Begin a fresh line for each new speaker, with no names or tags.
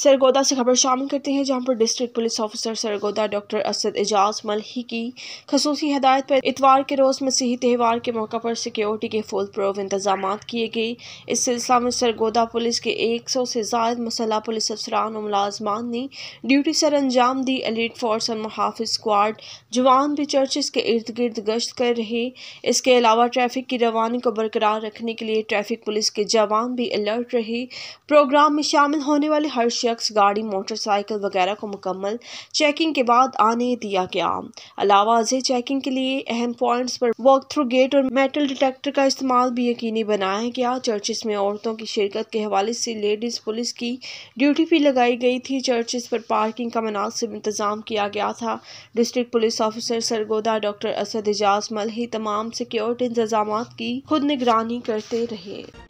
सरगोदा से खबर शामिल करते हैं जहां पर district police officer Sargodha doctor Asad Ejaz Malhi की खसूसी हदायत पर इतवार के रोज़ मसीही त्यौहार के मौका पर सिक्योरिटी के फुल प्रूफ इंतजाम किए गए इस सिलसिला में सरगोदा पुलिस के एक सौ से जायद मसला पुलिस अफसरान और मुलाजमान ने ड्यूटी सर अंजाम दी एलिट फोर्स और मुहाफ़ स्क्वाड जवान भी चर्चिस के इर्द गिर्द गश्त कर रहे इसके अलावा ट्रैफिक की रवानी को बरकरार रखने के लिए ट्रैफिक पुलिस के जवान भी अलर्ट रहे प्रोग्राम में शामिल होने वाले हर शख्स गाड़ी मोटरसाइकिल वगैरह को मुकम्मल चेकिंग के बाद आने दिया गया अलावा अजय चेकिंग के लिए अहम पॉइंट्स पर वॉक थ्रू गेट और मेटल डिटेक्टर का इस्तेमाल भी यकीनी बनाया गया चर्चिस में औरतों की शिरकत के हवाले से लेडीज़ पुलिस की ड्यूटी भी लगाई गई थी चर्चिस पर पार्किंग का मुनासिब इंतज़ाम किया गया था district police officer Sargodha doctor Asad Ejaz Malhi तमाम सिक्योरिटी इंतजाम की खुद निगरानी करते रहे